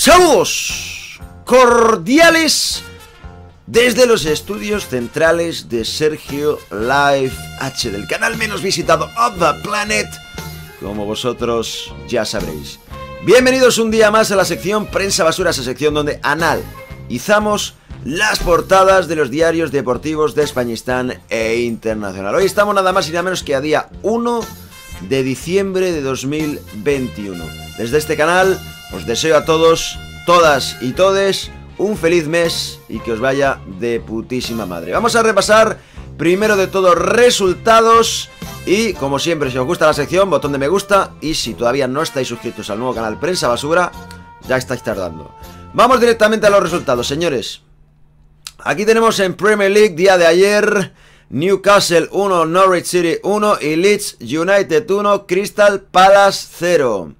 Saludos cordiales desde los estudios centrales de Sergio Live H, del canal menos visitado of the planet, como vosotros ya sabréis. Bienvenidos un día más a la sección Prensa Basura, esa sección donde analizamos las portadas de los diarios deportivos de Españistán e internacional. Hoy estamos nada más y nada menos que a día 1 de diciembre de 2021. Desde este canal os deseo a todos, todas y todes un feliz mes y que os vaya de putísima madre. Vamos a repasar primero de todo resultados y como siempre si os gusta la sección botón de me gusta y si todavía no estáis suscritos al nuevo canal Prensa Basura ya estáis tardando. Vamos directamente a los resultados señores. Aquí tenemos en Premier League día de ayer Newcastle 1, Norwich City 1 y Leeds United 1, Crystal Palace 0.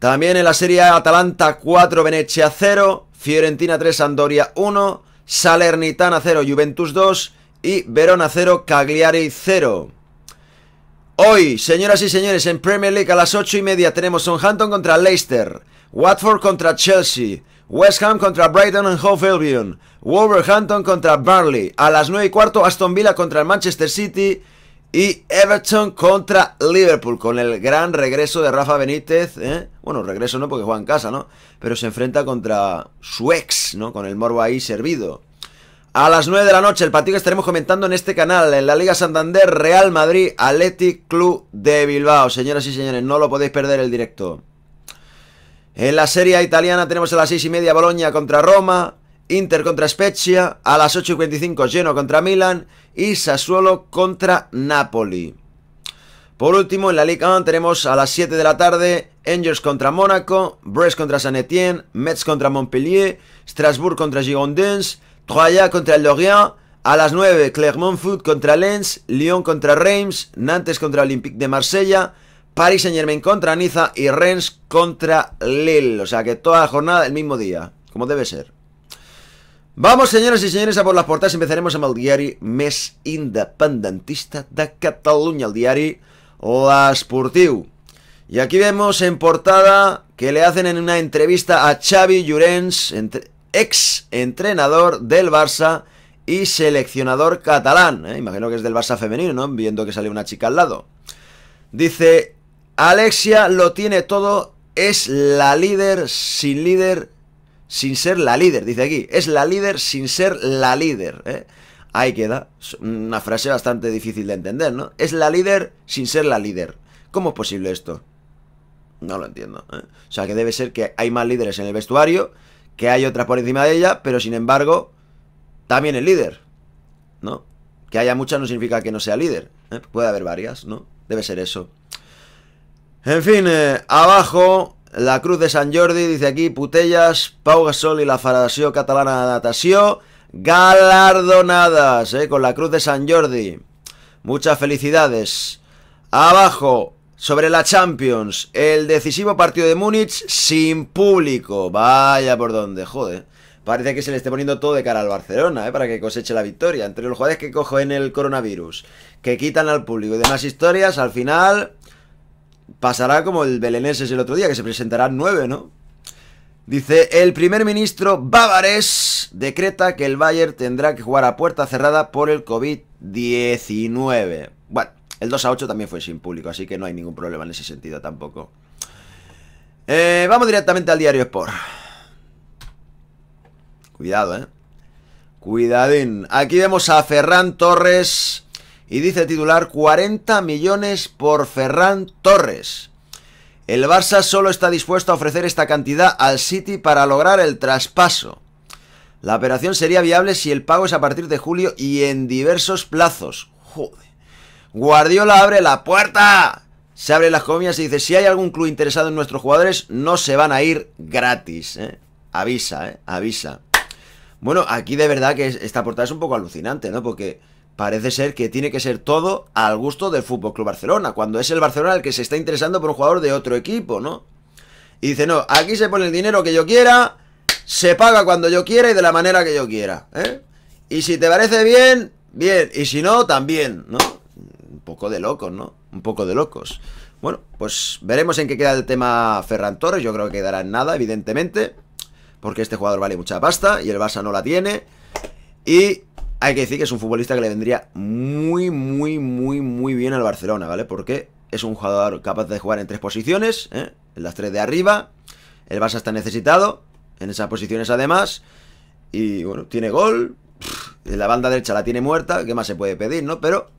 También en la Serie A, Atalanta 4, Venecia 0, Fiorentina 3, Andoria 1, Salernitana 0, Juventus 2 y Verona 0, Cagliari 0. Hoy, señoras y señores, en Premier League a las 8 y media tenemos Southampton contra Leicester, Watford contra Chelsea, West Ham contra Brighton and Hove Albion, Wolverhampton contra Burnley, a las 9 y cuarto Aston Villa contra el Manchester City, y Everton contra Liverpool, con el gran regreso de Rafa Benítez. ¿eh? Bueno, regreso no porque juega en casa, ¿no? Pero se enfrenta contra su ex, ¿no? Con el morbo ahí servido. A las 9 de la noche, el partido que estaremos comentando en este canal, en la Liga Santander, Real Madrid, Athletic Club de Bilbao. Señoras y señores, no lo podéis perder el directo. En la Serie italiana tenemos a las 6 y media Boloña contra Roma. Inter contra Spezia, a las 8.45 y contra Milan y Sassuolo contra Napoli. Por último, en la Liga 1 tenemos a las 7 de la tarde Angels contra Mónaco, Brest contra San Etienne, Metz contra Montpellier, Strasbourg contra Girondins, Troyes contra el Lorient, a las 9 Clermont Foot contra Lens, Lyon contra Reims, Nantes contra Olympique de Marsella, Paris Saint Germain contra Niza y Reims contra Lille. O sea que toda la jornada el mismo día, como debe ser. Vamos, señoras y señores, a por las portadas. Empezaremos en el diario mes independentista de Cataluña, el diario L'Esportiu. Y aquí vemos en portada que le hacen en una entrevista a Xavi Llorens, ex entrenador del Barça y seleccionador catalán. Eh. Imagino que es del Barça femenino, ¿no? Viendo que sale una chica al lado. Dice, Alexia lo tiene todo, es la líder, sin líder, sin ser la líder, dice aquí. Es la líder sin ser la líder. ¿eh? Ahí queda. Una frase bastante difícil de entender, ¿no? Es la líder sin ser la líder. ¿Cómo es posible esto? No lo entiendo. ¿eh? O sea, que debe ser que hay más líderes en el vestuario, que hay otras por encima de ella, pero sin embargo, también es líder, ¿no? Que haya muchas no significa que no sea líder. ¿eh? Puede haber varias, ¿no? Debe ser eso. En fin, abajo la Cruz de San Jordi, dice aquí, Putellas, Pau Gasol y la Federació Catalana de galardonadas, eh, con la Cruz de San Jordi. Muchas felicidades. Abajo, sobre la Champions, el decisivo partido de Múnich sin público. Vaya por donde, joder. Parece que se le esté poniendo todo de cara al Barcelona, ¿eh? para que coseche la victoria. Entre los jugadores que cojo en el coronavirus, que quitan al público y demás historias, al final Pasará como el Belenenses el otro día, que se presentarán nueve, ¿no? Dice, el primer ministro Bávares decreta que el Bayern tendrá que jugar a puerta cerrada por el COVID-19. Bueno, el 2 a 8 también fue sin público, así que no hay ningún problema en ese sentido tampoco. Eh, vamos directamente al diario Sport. Cuidado, ¿eh? Cuidadín. Aquí vemos a Ferran Torres y dice titular 40 millones por Ferran Torres. El Barça solo está dispuesto a ofrecer esta cantidad al City para lograr el traspaso. La operación sería viable si el pago es a partir de julio y en diversos plazos. Joder. Guardiola abre la puerta. Se abre las comillas y dice, si hay algún club interesado en nuestros jugadores, no se van a ir gratis. ¿eh? Avisa, ¿eh? avisa. Bueno, aquí de verdad que esta portada es un poco alucinante, ¿no? Porque parece ser que tiene que ser todo al gusto del Fútbol Club Barcelona, cuando es el Barcelona el que se está interesando por un jugador de otro equipo, ¿no? Y dice, no, aquí se pone el dinero que yo quiera, se paga cuando yo quiera y de la manera que yo quiera, ¿eh? Y si te parece bien, bien, y si no, también, ¿no? Un poco de locos, ¿no? Un poco de locos. Bueno, pues veremos en qué queda el tema Ferran Torres, yo creo que quedará en nada, evidentemente, porque este jugador vale mucha pasta y el Barça no la tiene. Y hay que decir que es un futbolista que le vendría muy, muy, muy, muy bien al Barcelona, ¿vale? Porque es un jugador capaz de jugar en tres posiciones, ¿eh? en las tres de arriba. El Barça está necesitado en esas posiciones además. Y bueno, tiene gol. la banda derecha la tiene muerta. ¿Qué más se puede pedir, no? Pero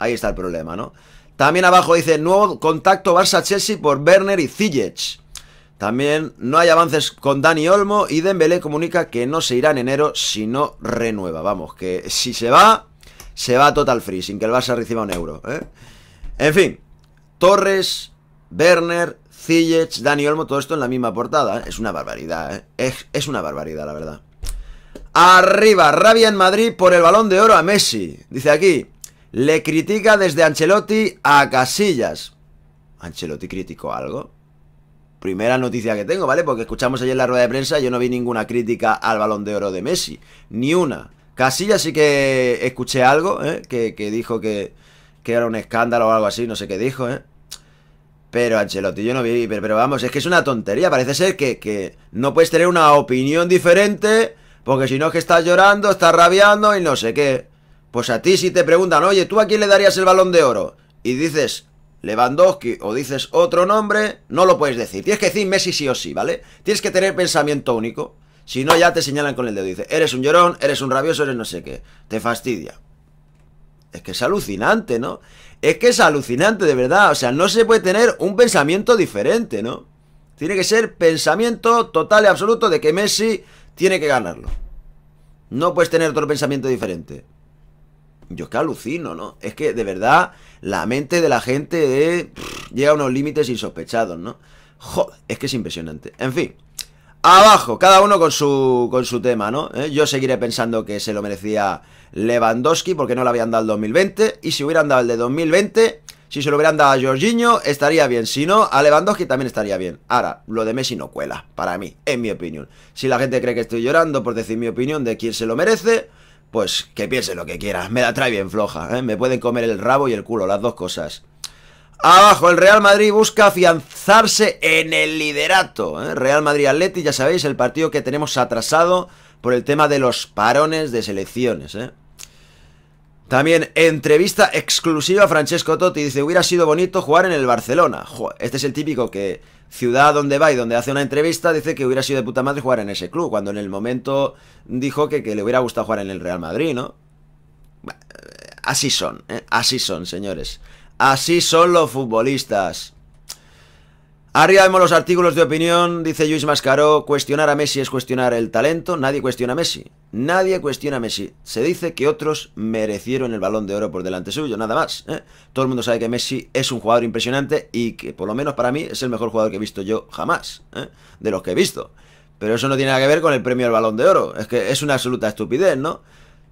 ahí está el problema, ¿no? También abajo dice, nuevo contacto Barça-Chelsea por Werner y Ziyech. También no hay avances con Dani Olmo y Dembélé comunica que no se irá en enero si no renueva. Vamos, que si se va, se va total free, sin que el Barça reciba un euro. ¿eh? En fin, Torres, Werner, Ziyech, Dani Olmo, todo esto en la misma portada. ¿eh? Es una barbaridad, ¿eh? es, es una barbaridad, la verdad. Arriba, rabia en Madrid por el balón de oro a Messi. Dice aquí, le critica desde Ancelotti a Casillas. ¿Ancelotti criticó algo? primera noticia que tengo, ¿vale? Porque escuchamos ayer en la rueda de prensa, yo no vi ninguna crítica al balón de oro de Messi, ni una. ya sí que escuché algo, ¿eh? que, dijo que, era un escándalo o algo así, no sé qué dijo, ¿eh? Pero Ancelotti, yo no vi, pero, vamos, es que es una tontería, parece ser que, que no puedes tener una opinión diferente, porque si no es que estás llorando, estás rabiando y no sé qué. Pues a ti si te preguntan, oye, ¿tú a quién le darías el balón de oro? Y dices, Lewandowski o dices otro nombre, no lo puedes decir. Tienes que decir Messi sí o sí, ¿vale? Tienes que tener pensamiento único. Si no, ya te señalan con el dedo. Dice, eres un llorón, eres un rabioso, eres no sé qué. Te fastidia. Es que es alucinante, ¿no? Es que es alucinante, de verdad. O sea, no se puede tener un pensamiento diferente, ¿no? Tiene que ser pensamiento total y absoluto de que Messi tiene que ganarlo. No puedes tener otro pensamiento diferente yo es que alucino, ¿no? Es que de verdad la mente de la gente eh, llega a unos límites insospechados, ¿no? Joder, es que es impresionante. En fin, abajo, cada uno con su, con su tema, ¿no? Eh, yo seguiré pensando que se lo merecía Lewandowski porque no lo habían dado el 2020 y si hubieran dado el de 2020... Si se lo hubieran dado a Jorginho, estaría bien. Si no, a Lewandowski también estaría bien. Ahora, lo de Messi no cuela, para mí, en mi opinión. Si la gente cree que estoy llorando por decir mi opinión de quién se lo merece, pues que piense lo que quiera. Me la trae bien floja, ¿eh? me pueden comer el rabo y el culo, las dos cosas. Abajo, el Real Madrid busca afianzarse en el liderato. ¿eh? Real Madrid Atleti, ya sabéis, el partido que tenemos atrasado por el tema de los parones de selecciones. ¿eh? También entrevista exclusiva a Francesco Totti. Dice, hubiera sido bonito jugar en el Barcelona. Este es el típico que ciudad donde va y donde hace una entrevista, dice que hubiera sido de puta madre jugar en ese club, cuando en el momento dijo que, le hubiera gustado jugar en el Real Madrid, ¿no? Eh, así son, ¿eh? así son, señores. Así son los futbolistas. Arriba vemos los artículos de opinión, dice Luis Mascaró, cuestionar a Messi es cuestionar el talento, nadie cuestiona a Messi, nadie cuestiona a Messi. Se dice que otros merecieron el balón de oro por delante suyo, nada más. ¿eh? Todo el mundo sabe que Messi es un jugador impresionante y que por lo menos para mí es el mejor jugador que he visto yo jamás, ¿eh? de los que he visto. Pero eso no tiene nada que ver con el premio al balón de oro, es que es una absoluta estupidez, ¿no?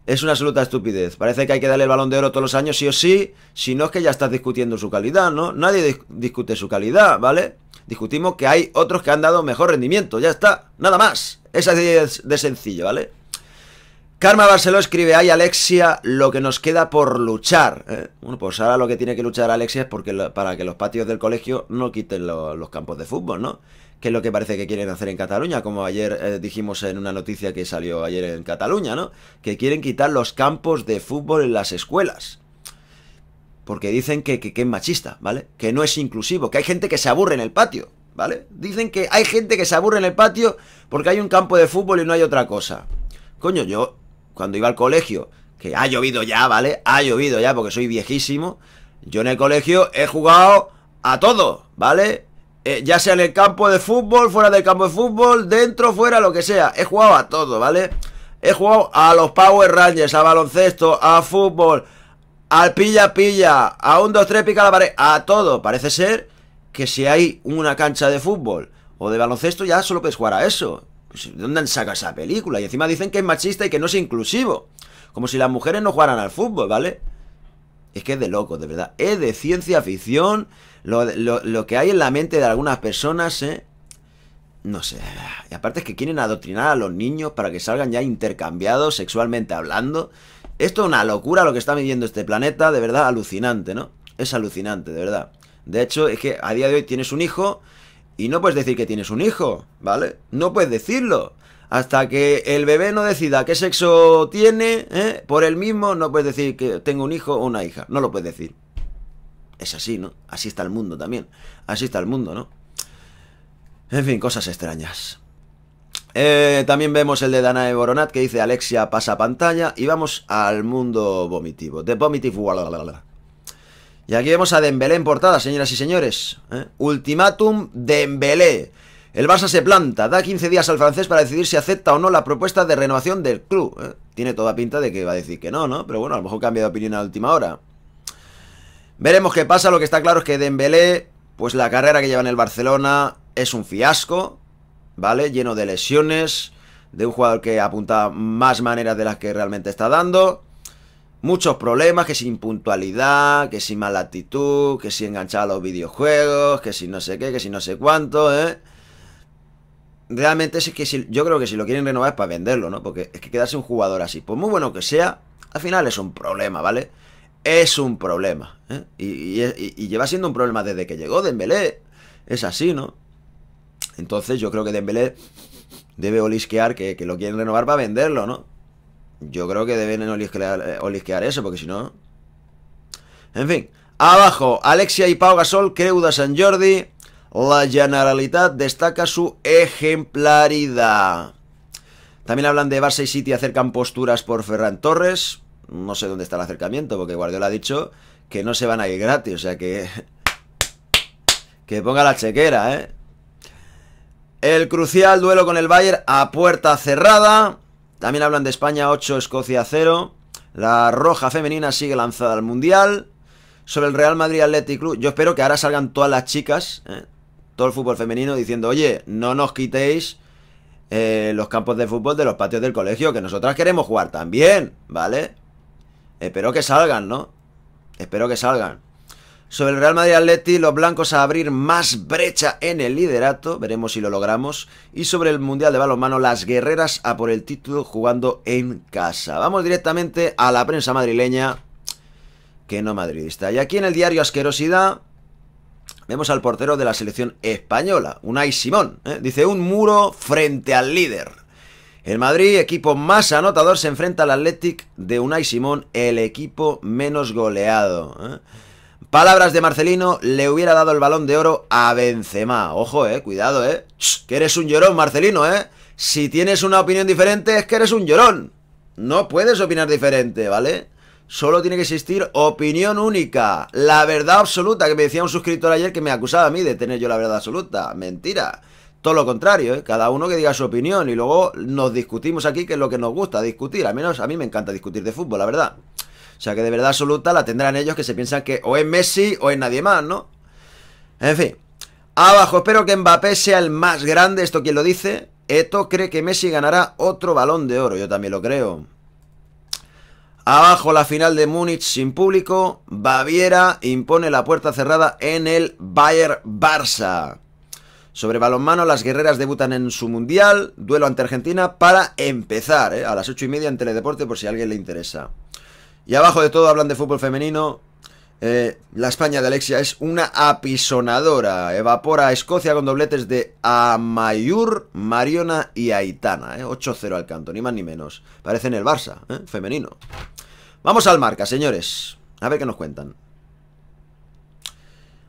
Es una absoluta estupidez. Parece que hay que darle el balón de oro todos los años, sí o sí, si no es que ya estás discutiendo su calidad, ¿no? Nadie discute su calidad, ¿vale? discutimos que hay otros que han dado mejor rendimiento, ya está, nada más. Es así de sencillo, ¿vale? Karma Barceló escribe, hay Alexia, lo que nos queda por luchar. ¿eh? Bueno, pues ahora lo que tiene que luchar Alexia es porque para que los patios del colegio no quiten los campos de fútbol, ¿no? Que es lo que parece que quieren hacer en Cataluña, como ayer eh, dijimos en una noticia que salió ayer en Cataluña, ¿no? Que quieren quitar los campos de fútbol en las escuelas porque dicen que, es machista, ¿vale? Que no es inclusivo, que hay gente que se aburre en el patio, ¿vale? Dicen que hay gente que se aburre en el patio porque hay un campo de fútbol y no hay otra cosa. Coño, yo cuando iba al colegio, que ha llovido ya, ¿vale? Ha llovido ya porque soy viejísimo, yo en el colegio he jugado a todo, ¿vale? Eh, ya sea en el campo de fútbol, fuera del campo de fútbol, dentro, fuera, lo que sea. He jugado a todo, ¿vale? He jugado a los Power Rangers, a baloncesto, a fútbol, al pilla pilla, a un, dos, tres, pica la pared, a todo. Parece ser que si hay una cancha de fútbol o de baloncesto ya solo puedes jugar a eso. Pues, ¿De dónde han esa película? Y encima dicen que es machista y que no es inclusivo. Como si las mujeres no jugaran al fútbol, ¿vale? Es que es de loco, de verdad. Es de ciencia ficción. Lo, lo que hay en la mente de algunas personas, ¿eh? No sé. Y aparte es que quieren adoctrinar a los niños para que salgan ya intercambiados sexualmente hablando. Esto es una locura lo que está viviendo este planeta, de verdad alucinante, ¿no? Es alucinante, de verdad. De hecho, es que a día de hoy tienes un hijo y no puedes decir que tienes un hijo, ¿vale? No puedes decirlo. Hasta que el bebé no decida qué sexo tiene, ¿eh? por él mismo no puedes decir que tengo un hijo o una hija. No lo puedes decir. Es así, ¿no? Así está el mundo también. Así está el mundo, ¿no? En fin, cosas extrañas. Eh, también vemos el de Danae Boronat que dice Alexia pasa pantalla y vamos al mundo vomitivo. The Vomitive Y aquí vemos a Dembélé en portada, señoras y señores. ¿Eh? Ultimátum Dembélé. El Barça se planta, da 15 días al francés para decidir si acepta o no la propuesta de renovación del club. ¿eh? Tiene toda pinta de que va a decir que no, ¿no? Pero bueno, a lo mejor cambia de opinión a última hora. Veremos qué pasa, lo que está claro es que Dembélé, pues la carrera que lleva en el Barcelona es un fiasco. ¿vale? Lleno de lesiones, de un jugador que apunta más maneras de las que realmente está dando. Muchos problemas, que sin puntualidad que sin mala actitud, que si enganchado a los videojuegos, que si no sé qué, que si no sé cuánto, ¿eh? Realmente es que si, yo creo que si lo quieren renovar es para venderlo, ¿no? Porque es que quedarse un jugador así, por muy bueno que sea, al final es un problema, ¿vale? Es un problema. ¿eh? Y, y, lleva siendo un problema desde que llegó Dembélé. Es así, ¿no? Entonces yo creo que Dembélé debe olisquear que, lo quieren renovar para venderlo, ¿no? Yo creo que deben eh, olisquear, eso, porque si no... En fin, abajo, Alexia y Pau Gasol, Creuda San Jordi, la Generalitat destaca su ejemplaridad. También hablan de Barça y City acercan posturas por Ferran Torres. No sé dónde está el acercamiento, porque Guardiola ha dicho que no se van a ir gratis, o sea que... Que ponga la chequera, ¿eh? El crucial duelo con el Bayern a puerta cerrada. También hablan de España 8, Escocia 0. La roja femenina sigue lanzada al Mundial. Sobre el Real Madrid Athletic Club, yo espero que ahora salgan todas las chicas, ¿eh? todo el fútbol femenino, diciendo, oye, no nos quitéis eh, los campos de fútbol de los patios del colegio, que nosotras queremos jugar también, ¿vale? Espero que salgan, ¿no? Espero que salgan. Sobre el Real Madrid Atleti, los blancos a abrir más brecha en el liderato, veremos si lo logramos. Y sobre el Mundial de Balonmano, las guerreras a por el título jugando en casa. Vamos directamente a la prensa madrileña, que no madridista. Y aquí en el diario Asquerosidad, vemos al portero de la selección española, Unai Simón. ¿eh? Dice, un muro frente al líder. El Madrid, equipo más anotador, se enfrenta al Athletic de Unai Simón, el equipo menos goleado. ¿eh? Palabras de Marcelino, le hubiera dado el balón de oro a Benzema. Ojo, eh, cuidado, eh. que eres un llorón, Marcelino, eh. Si tienes una opinión diferente es que eres un llorón. No puedes opinar diferente, ¿vale? Solo tiene que existir opinión única, la verdad absoluta, que me decía un suscriptor ayer que me acusaba a mí de tener yo la verdad absoluta. Mentira. Todo lo contrario, ¿eh? cada uno que diga su opinión y luego nos discutimos aquí, que es lo que nos gusta discutir. Al menos a mí me encanta discutir de fútbol, la verdad sea que de verdad absoluta la tendrán ellos que se piensan que o es Messi o es nadie más, ¿no? En fin. Abajo, espero que Mbappé sea el más grande, esto quien lo dice. Eto cree que Messi ganará otro balón de oro, yo también lo creo. Abajo la final de Múnich sin público. Baviera impone la puerta cerrada en el Bayer Barça. Sobre balonmano, las guerreras debutan en su mundial. Duelo ante Argentina para empezar ¿eh? a las ocho y media en Teledeporte por si a alguien le interesa. Y abajo de todo hablan de fútbol femenino. Eh, la España de Alexia es una apisonadora. Evapora a Escocia con dobletes de Amayur, Mariona y Aitana. 8-0 eh. al canto, ni más ni menos. Parecen el Barça, eh, femenino. Vamos al marca, señores. A ver qué nos cuentan.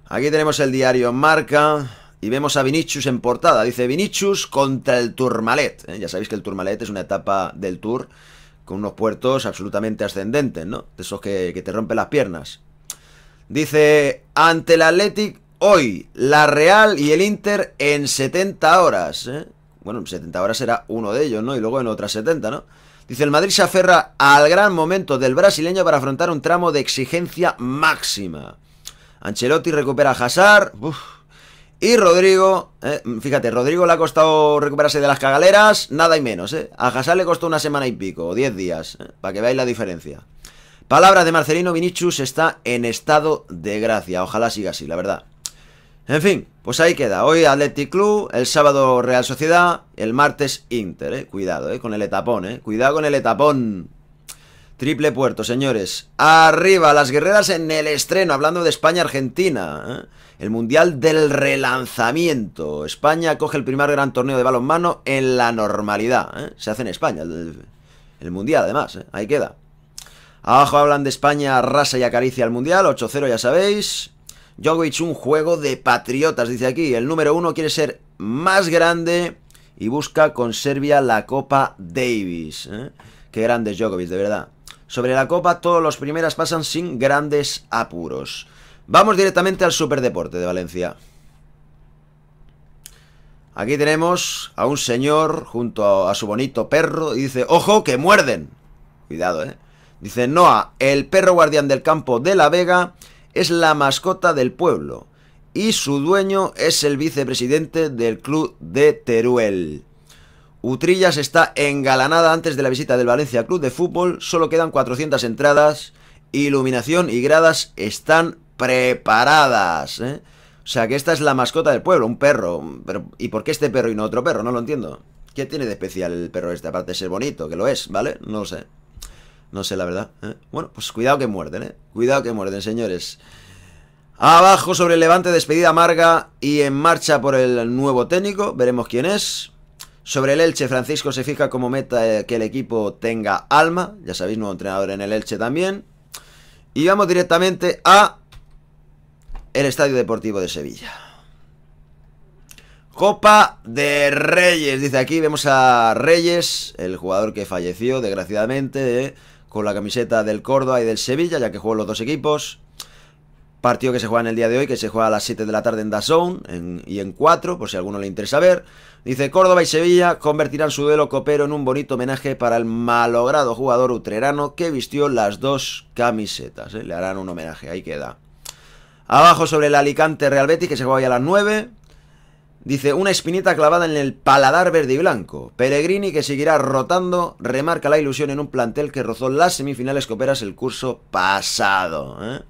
Aquí tenemos el diario Marca. Y vemos a Vinicius en portada. Dice Vinicius contra el Tourmalet. Ya sabéis que el Tourmalet es una etapa del Tour con unos puertos absolutamente ascendentes, ¿no? De esos que, te rompen las piernas. Dice, ante el Athletic hoy, la Real y el Inter en 70 horas. ¿eh? Bueno, 70 horas será uno de ellos, ¿no? Y luego en otras 70, ¿no? Dice, el Madrid se aferra al gran momento del brasileño para afrontar un tramo de exigencia máxima. Ancelotti recupera a Hazard. Uf. Y Rodrigo, eh, fíjate, Rodrigo le ha costado recuperarse de las cagaleras, nada y menos, ¿eh? A Hazard le costó una semana y pico, o diez días, eh, para que veáis la diferencia. Palabras de Marcelino Vinicius está en estado de gracia, ojalá siga así, la verdad. En fin, pues ahí queda. Hoy Athletic Club, el sábado Real Sociedad, el martes Inter, ¿eh? Cuidado, ¿eh? Con el etapón, ¿eh? Cuidado con el etapón. Triple puerto, señores. Arriba, las guerreras en el estreno, hablando de España-Argentina. ¿eh? El Mundial del Relanzamiento. España coge el primer gran torneo de balonmano en la normalidad. ¿eh? Se hace en España, el, Mundial además, ¿eh? ahí queda. Abajo hablan de España, rasa y acaricia al Mundial, 8-0 ya sabéis. Djokovic un juego de patriotas, dice aquí. El número uno quiere ser más grande y busca con Serbia la Copa Davis. Qué grande es Djokovic, de verdad. Sobre la Copa, todos los primeras pasan sin grandes apuros. Vamos directamente al Superdeporte de Valencia. Aquí tenemos a un señor junto a, su bonito perro y dice, ojo, que muerden. Cuidado, ¿eh? Dice, Noah, el perro guardián del campo de La Vega, es la mascota del pueblo y su dueño es el vicepresidente del club de Teruel. Utrillas está engalanada antes de la visita del Valencia Club de Fútbol, solo quedan 400 entradas, iluminación y gradas están preparadas. ¿eh? O sea que esta es la mascota del pueblo, un perro. ¿Y por qué este perro y no otro perro? No lo entiendo. ¿Qué tiene de especial el perro este? Aparte de ser bonito, que lo es, ¿vale? No lo sé. No sé, la verdad. ¿eh? Bueno, pues cuidado que muerden, ¿eh? Cuidado que muerden, señores. Abajo sobre el levante, despedida amarga y en marcha por el nuevo técnico. Veremos quién es. Sobre el Elche, Francisco se fija como meta eh, que el equipo tenga alma. Ya sabéis, nuevo entrenador en el Elche también. Y vamos directamente a el Estadio Deportivo de Sevilla. Copa de Reyes, dice aquí, vemos a Reyes, el jugador que falleció desgraciadamente, eh, con la camiseta del Córdoba y del Sevilla, ya que jugó los dos equipos. Partido que se juega en el día de hoy, que se juega a las 7 de la tarde en Dazón y en 4, por si a alguno le interesa ver. Dice Córdoba y Sevilla convertirán su duelo copero en un bonito homenaje para el malogrado jugador utrerano que vistió las dos camisetas. ¿eh? Le harán un homenaje, ahí queda. Abajo sobre el Alicante Real Betis, que se juega hoy a las 9. Dice, una espinita clavada en el paladar verde y blanco. Pellegrini, que seguirá rotando, remarca la ilusión en un plantel que rozó las semifinales coperas el curso pasado. ¿eh?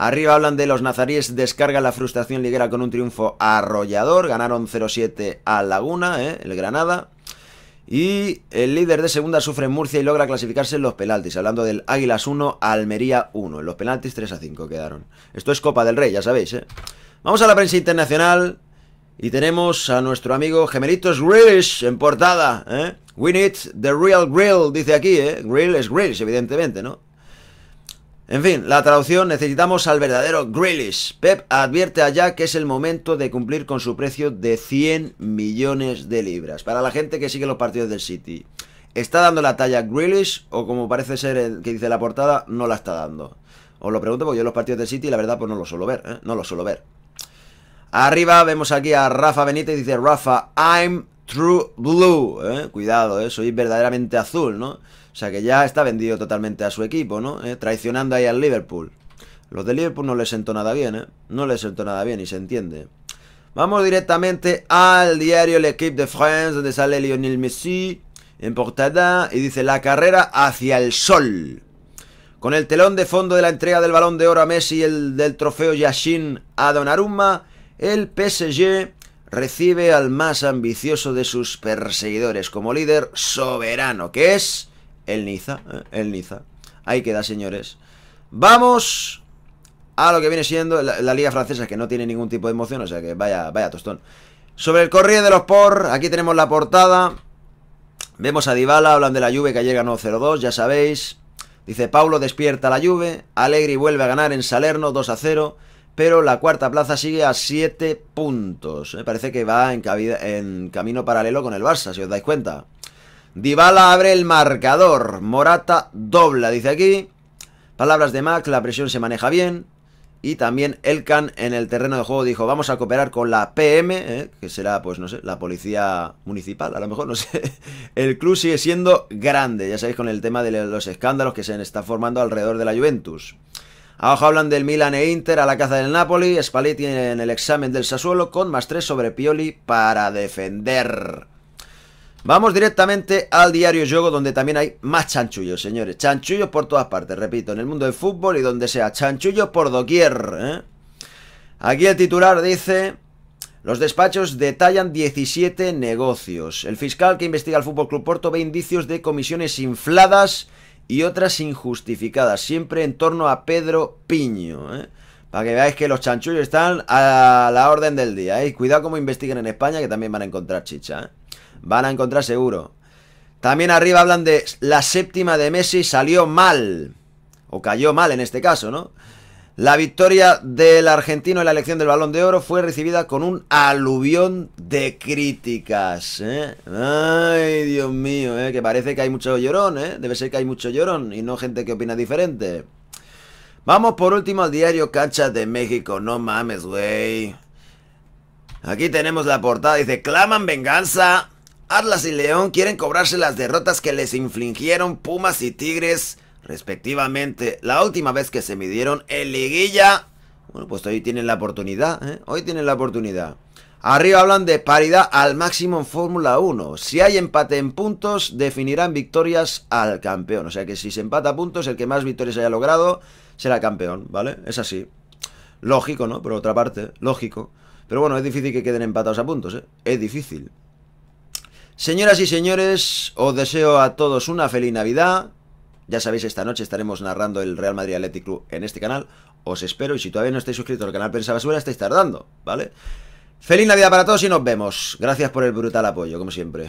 Arriba hablan de los nazaríes, descarga la frustración liguera con un triunfo arrollador, ganaron 0-7 a Laguna, eh, el Granada. Y el líder de segunda sufre en Murcia y logra clasificarse en los penaltis. Hablando del Águilas 1, Almería 1. En los penaltis 3 a 5 quedaron. Esto es Copa del Rey, ya sabéis, eh. Vamos a la prensa internacional. Y tenemos a nuestro amigo Gemelitos Grillish en portada, eh. We need the real grill, dice aquí, Grill es Grillish, evidentemente, ¿no? En fin, la traducción, necesitamos al verdadero Grealish. Pep advierte allá que es el momento de cumplir con su precio de 100 millones de libras. Para la gente que sigue los partidos del City, ¿está dando la talla Grealish o como parece ser el que dice la portada, no la está dando? Os lo pregunto porque yo los partidos del City, la verdad, pues no lo suelo ver, ¿eh? No lo suelo ver. Arriba vemos aquí a Rafa Benítez, dice Rafa, I'm true blue. ¿eh? Cuidado, ¿eh? soy verdaderamente azul, ¿no? O sea que ya está vendido totalmente a su equipo, ¿no? Eh, traicionando ahí al Liverpool. Los de Liverpool no les sentó nada bien, ¿eh? No les sentó nada bien y se entiende. Vamos directamente al diario L'Equipe de France, donde sale Lionel Messi en portada y dice la carrera hacia el sol. Con el telón de fondo de la entrega del balón de oro a Messi y el del trofeo Yashin a Donnarumma, el PSG recibe al más ambicioso de sus perseguidores como líder soberano, que es el Niza, eh, el Niza. Ahí queda, señores. Vamos a lo que viene siendo la, liga francesa, que no tiene ningún tipo de emoción, o sea que vaya, vaya tostón. Sobre el corriente de los por, aquí tenemos la portada. Vemos a Dybala, hablan de la lluvia que llega ganó 0-2, ya sabéis. Dice, Paulo despierta la Juve, Alegri vuelve a ganar en Salerno 2-0, pero la cuarta plaza sigue a 7 puntos. Me eh, parece que va en, en camino paralelo con el Barça, si os dais cuenta. Dybala abre el marcador. Morata dobla, dice aquí. Palabras de Mac, la presión se maneja bien. Y también Elkan en el terreno de juego dijo, vamos a cooperar con la PM, ¿eh? que será, pues no sé, la policía municipal, a lo mejor, no sé. El club sigue siendo grande, ya sabéis, con el tema de los escándalos que se está formando alrededor de la Juventus. Abajo hablan del Milan e Inter a la caza del Napoli, Spalletti en el examen del Sassuolo con más tres sobre Pioli para defender. Vamos directamente al diario Yogo, donde también hay más chanchullos, señores. Chanchullos por todas partes, repito, en el mundo del fútbol y donde sea. Chanchullos por doquier. ¿eh? Aquí el titular dice... Los despachos detallan 17 negocios. El fiscal que investiga el Fútbol Club Porto ve indicios de comisiones infladas y otras injustificadas, siempre en torno a Pedro Piño. ¿eh? Para que veáis que los chanchullos están a la orden del día. ¿eh? Cuidado cómo investiguen en España, que también van a encontrar chicha. ¿eh? Van a encontrar seguro. También arriba hablan de la séptima de Messi salió mal. O cayó mal en este caso, ¿no? La victoria del argentino en la elección del balón de oro fue recibida con un aluvión de críticas. ¿eh? Ay, Dios mío, ¿eh? que parece que hay mucho llorón, ¿eh? debe ser que hay mucho llorón y no gente que opina diferente. Vamos por último al diario Cancha de México, no mames, güey. Aquí tenemos la portada, dice, claman venganza Atlas y León quieren cobrarse las derrotas que les infligieron Pumas y Tigres respectivamente. La última vez que se midieron en liguilla. Bueno, pues hoy tienen la oportunidad, ¿eh? Hoy tienen la oportunidad. Arriba hablan de paridad al máximo en Fórmula 1. Si hay empate en puntos, definirán victorias al campeón. O sea que si se empata a puntos, el que más victorias haya logrado será campeón, ¿vale? Es así. Lógico, ¿no? Por otra parte, lógico. Pero bueno, es difícil que queden empatados a puntos, ¿eh? Es difícil. Señoras y señores, os deseo a todos una feliz Navidad. Ya sabéis, esta noche estaremos narrando el Real Madrid Athletic Club en este canal. Os espero y si todavía no estáis suscritos al canal Pensa Basura, estáis tardando, ¿vale? Feliz Navidad para todos y nos vemos. Gracias por el brutal apoyo, como siempre.